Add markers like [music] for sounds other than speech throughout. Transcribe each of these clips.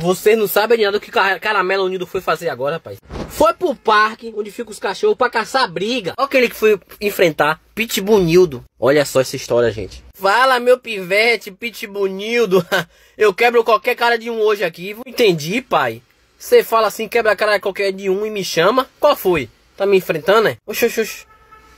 Vocês não sabem nada o que Caramelo Unido foi fazer agora, rapaz. Foi pro parque, onde ficam os cachorros, pra caçar briga. Olha aquele que foi enfrentar, Pitbull Nildo. Olha só essa história, gente. Fala, meu pivete, Pitbull Nildo. [laughs] Eu quebro qualquer cara de um hoje aqui. Entendi, pai. Você fala assim, quebra a cara de qualquer de um e me chama. Qual foi? Tá me enfrentando, é? Oxi, oxi, oxi.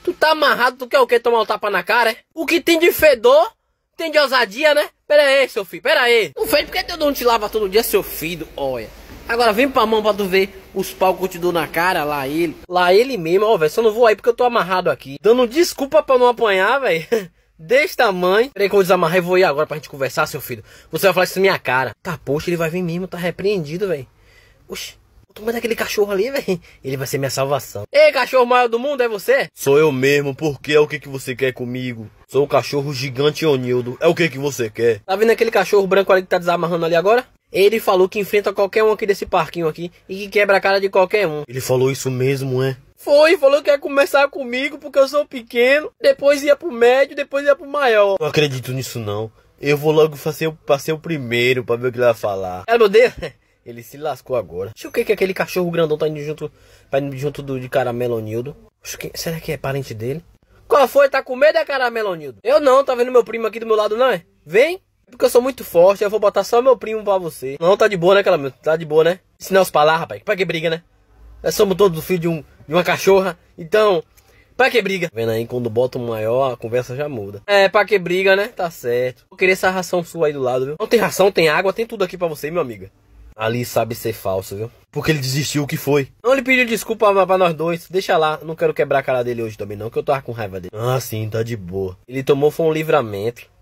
Tu tá amarrado, tu quer o quê? Tomar um tapa na cara, é? O que tem de fedor, tem de ousadia, né? Pera aí, seu filho, pera aí. Não fez porque teu dono te lava todo dia, seu filho, olha. Agora vem pra mão pra tu ver os pau que eu te dou na cara, lá ele. Lá ele mesmo, ó, velho, só não vou aí porque eu tô amarrado aqui. Dando desculpa pra não apanhar, velho. [laughs] Desse tamanho. Peraí que eu desamarrei, vou ir agora pra gente conversar, seu filho. Você vai falar isso na minha cara. Tá, poxa, ele vai vir mesmo, tá repreendido, velho. Oxi. Toma aquele cachorro ali, velho, ele vai ser minha salvação. Ei, cachorro maior do mundo, é você? Sou eu mesmo, porque é o que, que você quer comigo? Sou o cachorro gigante Onildo, é o que, que você quer? Tá vendo aquele cachorro branco ali que tá desamarrando ali agora? Ele falou que enfrenta qualquer um aqui desse parquinho aqui e que quebra a cara de qualquer um. Ele falou isso mesmo, é? Foi, falou que ia começar comigo porque eu sou pequeno, depois ia pro médio, depois ia pro maior. Não acredito nisso não. Eu vou logo fazer, passei o primeiro pra ver o que ele vai falar. É meu Deus. Né? Ele se lascou agora. Deixa eu ver que aquele cachorro grandão tá indo junto, tá indo junto do, de Caramelo Nildo. Será que é parente dele? Qual foi? Tá com medo, é Caramelo Nildo? Eu não, tá vendo meu primo aqui do meu lado, não é? Vem! Porque eu sou muito forte, eu vou botar só meu primo pra você. Não, tá de boa, né, Caramelo? Tá de boa, né? Se não, os palavras, rapaz. Pra que briga, né? Nós somos todos filhos de, um, de uma cachorra. Então, Pra que briga? Vendo aí, quando bota o maior, a conversa já muda. É, pra que briga, né? Tá certo. Vou querer essa ração sua aí do lado, viu? Não tem ração, tem água, tem tudo aqui pra você, meu amiga. Ali sabe ser falso, viu? Porque ele desistiu, o que foi? Não, ele pediu desculpa pra nós dois. Deixa lá, não quero quebrar a cara dele hoje também não, que eu tava com raiva dele. Ah, sim, tá de boa. Ele tomou foi um livramento.